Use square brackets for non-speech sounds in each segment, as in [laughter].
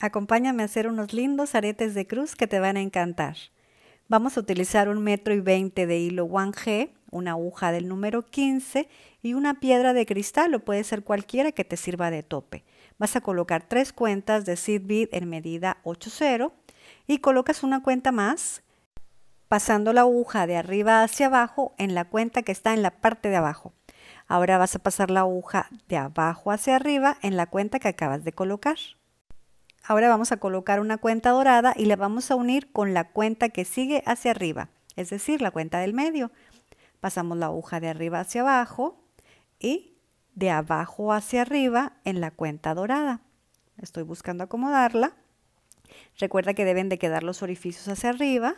Acompáñame a hacer unos lindos aretes de cruz que te van a encantar. Vamos a utilizar un metro y veinte de hilo 1G, una aguja del número 15 y una piedra de cristal o puede ser cualquiera que te sirva de tope. Vas a colocar tres cuentas de seed bead en medida 8.0 y colocas una cuenta más pasando la aguja de arriba hacia abajo en la cuenta que está en la parte de abajo. Ahora vas a pasar la aguja de abajo hacia arriba en la cuenta que acabas de colocar. Ahora vamos a colocar una cuenta dorada y la vamos a unir con la cuenta que sigue hacia arriba, es decir, la cuenta del medio. Pasamos la aguja de arriba hacia abajo y de abajo hacia arriba en la cuenta dorada. Estoy buscando acomodarla. Recuerda que deben de quedar los orificios hacia arriba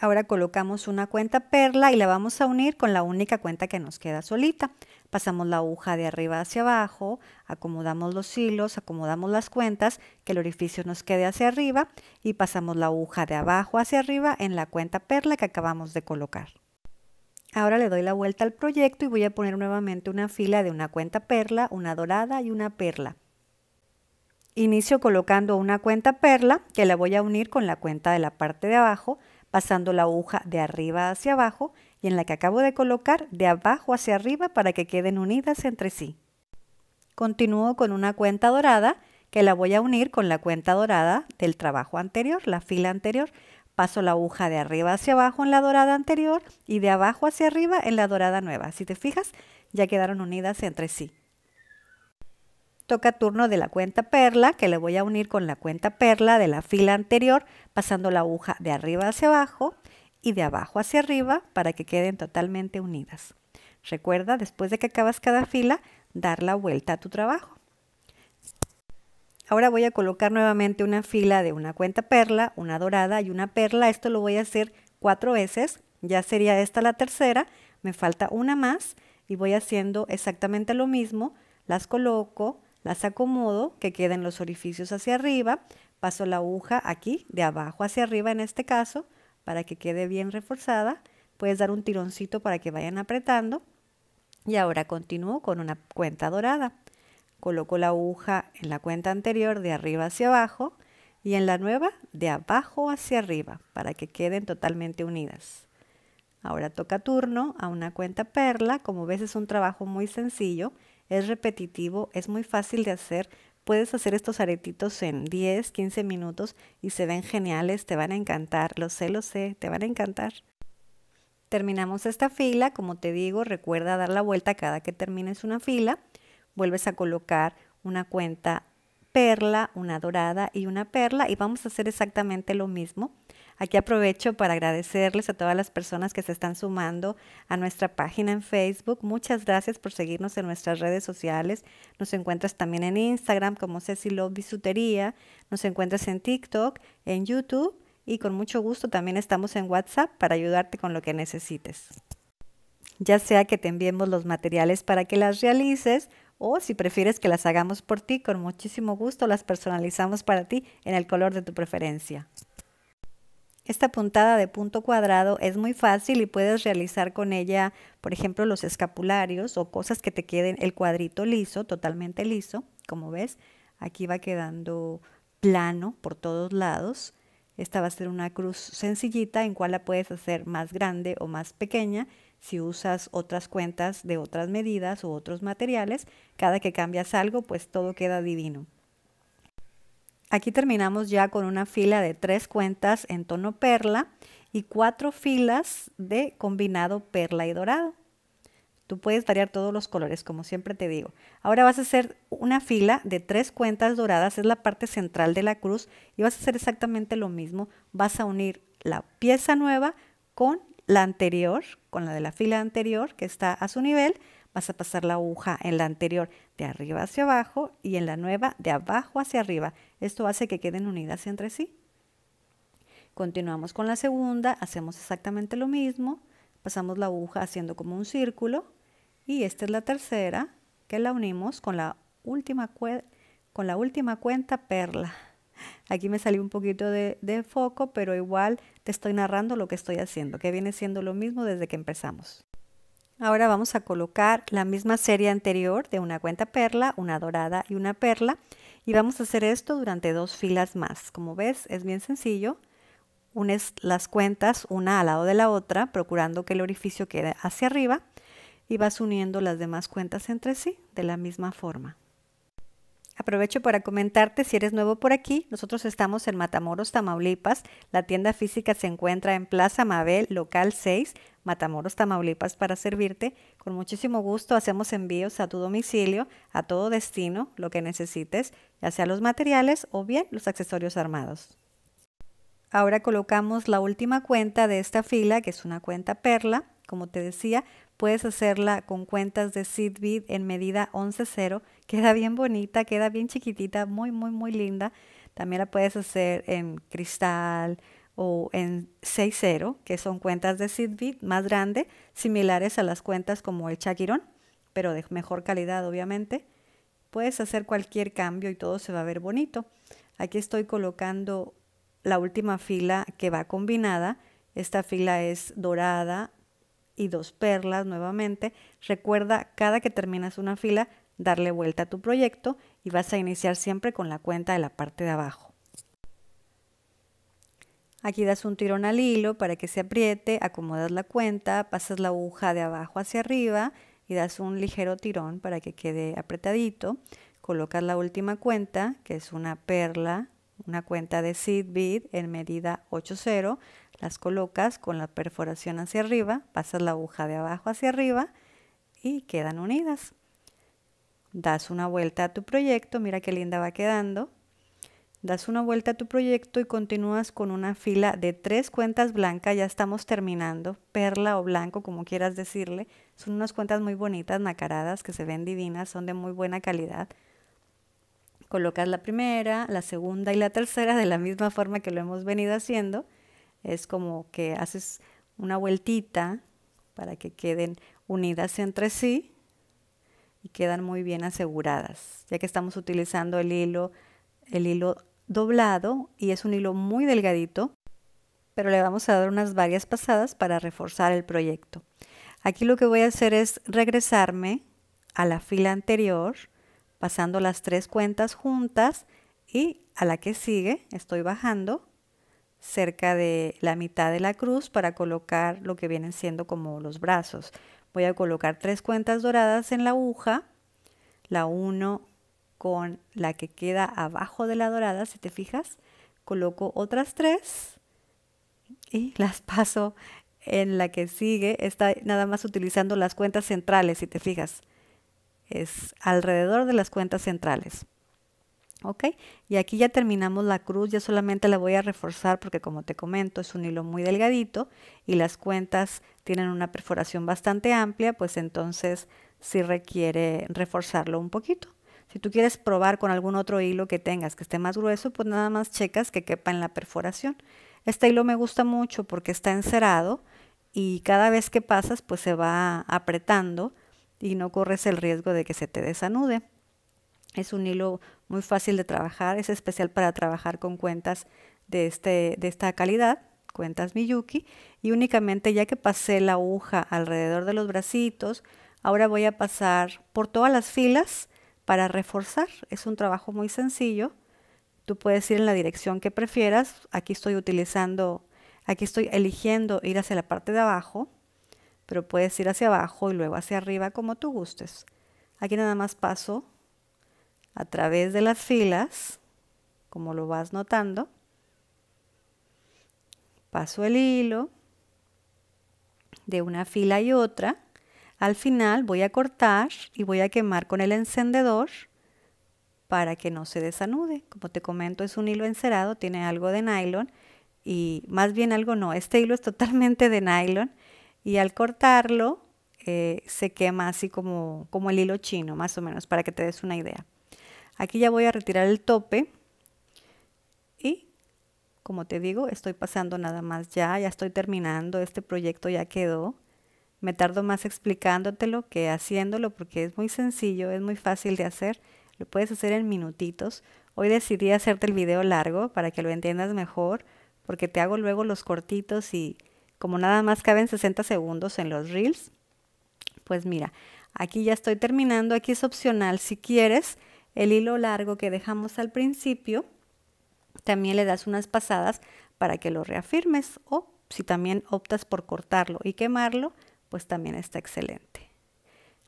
Ahora colocamos una cuenta perla y la vamos a unir con la única cuenta que nos queda solita. Pasamos la aguja de arriba hacia abajo, acomodamos los hilos, acomodamos las cuentas, que el orificio nos quede hacia arriba y pasamos la aguja de abajo hacia arriba en la cuenta perla que acabamos de colocar. Ahora le doy la vuelta al proyecto y voy a poner nuevamente una fila de una cuenta perla, una dorada y una perla. Inicio colocando una cuenta perla que la voy a unir con la cuenta de la parte de abajo, pasando la aguja de arriba hacia abajo y en la que acabo de colocar de abajo hacia arriba para que queden unidas entre sí. Continúo con una cuenta dorada que la voy a unir con la cuenta dorada del trabajo anterior, la fila anterior. Paso la aguja de arriba hacia abajo en la dorada anterior y de abajo hacia arriba en la dorada nueva. Si te fijas, ya quedaron unidas entre sí toca turno de la cuenta perla, que le voy a unir con la cuenta perla de la fila anterior, pasando la aguja de arriba hacia abajo y de abajo hacia arriba para que queden totalmente unidas. Recuerda, después de que acabas cada fila, dar la vuelta a tu trabajo. Ahora voy a colocar nuevamente una fila de una cuenta perla, una dorada y una perla. Esto lo voy a hacer cuatro veces. Ya sería esta la tercera. Me falta una más y voy haciendo exactamente lo mismo. Las coloco, las acomodo, que queden los orificios hacia arriba. Paso la aguja aquí, de abajo hacia arriba en este caso, para que quede bien reforzada. Puedes dar un tironcito para que vayan apretando. Y ahora continúo con una cuenta dorada. Coloco la aguja en la cuenta anterior de arriba hacia abajo y en la nueva de abajo hacia arriba para que queden totalmente unidas. Ahora toca turno a una cuenta perla. Como ves es un trabajo muy sencillo es repetitivo, es muy fácil de hacer. Puedes hacer estos aretitos en 10, 15 minutos y se ven geniales, te van a encantar, lo sé, lo sé, te van a encantar. Terminamos esta fila, como te digo, recuerda dar la vuelta cada que termines una fila. Vuelves a colocar una cuenta perla, una dorada y una perla y vamos a hacer exactamente lo mismo. Aquí aprovecho para agradecerles a todas las personas que se están sumando a nuestra página en Facebook. Muchas gracias por seguirnos en nuestras redes sociales. Nos encuentras también en Instagram como Love Bisutería. Nos encuentras en TikTok, en YouTube y con mucho gusto también estamos en WhatsApp para ayudarte con lo que necesites. Ya sea que te enviemos los materiales para que las realices o si prefieres que las hagamos por ti, con muchísimo gusto las personalizamos para ti en el color de tu preferencia. Esta puntada de punto cuadrado es muy fácil y puedes realizar con ella, por ejemplo, los escapularios o cosas que te queden el cuadrito liso, totalmente liso, como ves. Aquí va quedando plano por todos lados. Esta va a ser una cruz sencillita en cual la puedes hacer más grande o más pequeña si usas otras cuentas de otras medidas u otros materiales. Cada que cambias algo, pues todo queda divino. Aquí terminamos ya con una fila de tres cuentas en tono perla y cuatro filas de combinado perla y dorado. Tú puedes variar todos los colores, como siempre te digo. Ahora vas a hacer una fila de tres cuentas doradas, es la parte central de la cruz, y vas a hacer exactamente lo mismo. Vas a unir la pieza nueva con la anterior, con la de la fila anterior que está a su nivel, vas a pasar la aguja en la anterior de arriba hacia abajo y en la nueva de abajo hacia arriba. Esto hace que queden unidas entre sí. Continuamos con la segunda, hacemos exactamente lo mismo, pasamos la aguja haciendo como un círculo y esta es la tercera que la unimos con la última, con la última cuenta perla. Aquí me salió un poquito de, de foco, pero igual te estoy narrando lo que estoy haciendo, que viene siendo lo mismo desde que empezamos. Ahora vamos a colocar la misma serie anterior de una cuenta perla, una dorada y una perla. Y vamos a hacer esto durante dos filas más. Como ves, es bien sencillo. Unes las cuentas una al lado de la otra, procurando que el orificio quede hacia arriba. Y vas uniendo las demás cuentas entre sí de la misma forma. Aprovecho para comentarte si eres nuevo por aquí, nosotros estamos en Matamoros, Tamaulipas. La tienda física se encuentra en Plaza Mabel, local 6, Matamoros, Tamaulipas, para servirte. Con muchísimo gusto hacemos envíos a tu domicilio, a todo destino, lo que necesites, ya sea los materiales o bien los accesorios armados. Ahora colocamos la última cuenta de esta fila, que es una cuenta perla, como te decía, Puedes hacerla con cuentas de Seedbeat en medida 11.0. [laughs] Queda bien bonita, queda bien chiquitita, muy, muy, muy linda. También la puedes hacer en cristal o en 6.0, que son cuentas de Seedbeat más grande, similares a las cuentas como el Chaquirón, pero de mejor calidad, obviamente. Puedes hacer cualquier cambio y todo se va a ver bonito. Aquí estoy colocando la última fila que va combinada. Esta fila es dorada, y dos perlas nuevamente. Recuerda cada que terminas una fila darle vuelta a tu proyecto y vas a iniciar siempre con la cuenta de la parte de abajo. Aquí das un tirón al hilo para que se apriete, acomodas la cuenta, pasas la aguja de abajo hacia arriba y das un ligero tirón para que quede apretadito. Colocas la última cuenta, que es una perla una cuenta de seed bead en medida 80, las colocas con la perforación hacia arriba, pasas la aguja de abajo hacia arriba y quedan unidas. Das una vuelta a tu proyecto, mira qué linda va quedando. Das una vuelta a tu proyecto y continúas con una fila de tres cuentas blancas, ya estamos terminando, perla o blanco, como quieras decirle. Son unas cuentas muy bonitas, nacaradas, que se ven divinas, son de muy buena calidad colocas la primera, la segunda y la tercera de la misma forma que lo hemos venido haciendo. Es como que haces una vueltita para que queden unidas entre sí y quedan muy bien aseguradas, ya que estamos utilizando el hilo, el hilo doblado y es un hilo muy delgadito, pero le vamos a dar unas varias pasadas para reforzar el proyecto. Aquí lo que voy a hacer es regresarme a la fila anterior, pasando las tres cuentas juntas y a la que sigue estoy bajando cerca de la mitad de la cruz para colocar lo que vienen siendo como los brazos. Voy a colocar tres cuentas doradas en la aguja, la 1 con la que queda abajo de la dorada, si te fijas, coloco otras tres y [laughs] las paso en la que sigue, está nada más utilizando las cuentas centrales, si te fijas es alrededor de las cuentas centrales. ¿Ok? Y aquí ya terminamos la cruz, ya solamente la voy a reforzar porque como te comento es un hilo muy delgadito y las cuentas tienen una perforación bastante amplia, pues entonces sí requiere reforzarlo un poquito. Si tú quieres probar con algún otro hilo que tengas que esté más grueso, pues nada más checas que quepa en la perforación. Este hilo me gusta mucho porque está encerado y cada vez que pasas pues se va apretando y no corres el riesgo de que se te desanude. Es un hilo muy fácil de trabajar, es especial para trabajar con cuentas de, este, de esta calidad, cuentas Miyuki, y únicamente ya que pasé la aguja alrededor de los bracitos, ahora voy a pasar por todas las filas para reforzar. Es un trabajo muy sencillo, tú puedes ir en la dirección que prefieras, aquí estoy utilizando, aquí estoy eligiendo ir hacia la parte de abajo, pero puedes ir hacia abajo y luego hacia arriba como tú gustes. Aquí nada más paso a través de las filas, como lo vas notando. Paso el hilo de una fila y otra. Al final voy a cortar y voy a quemar con el encendedor para que no se desanude. Como te comento, es un hilo encerado, tiene algo de nylon y más bien algo no. Este hilo es totalmente de nylon y al cortarlo eh, se quema así como, como el hilo chino, más o menos, para que te des una idea. Aquí ya voy a retirar el tope y como te digo, estoy pasando nada más ya, ya estoy terminando, este proyecto ya quedó. Me tardo más lo que haciéndolo porque es muy sencillo, es muy fácil de hacer, lo puedes hacer en minutitos. Hoy decidí hacerte el video largo para que lo entiendas mejor porque te hago luego los cortitos y como nada más caben 60 segundos en los reels, pues mira, aquí ya estoy terminando, aquí es opcional, si quieres el hilo largo que dejamos al principio, también le das unas pasadas para que lo reafirmes o si también optas por cortarlo y quemarlo, pues también está excelente.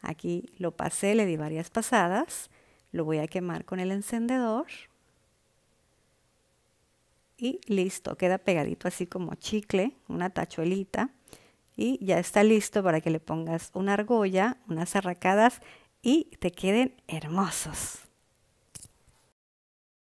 Aquí lo pasé, le di varias pasadas, lo voy a quemar con el encendedor y listo, queda pegadito así como chicle, una tachuelita y ya está listo para que le pongas una argolla, unas arracadas y te queden hermosos.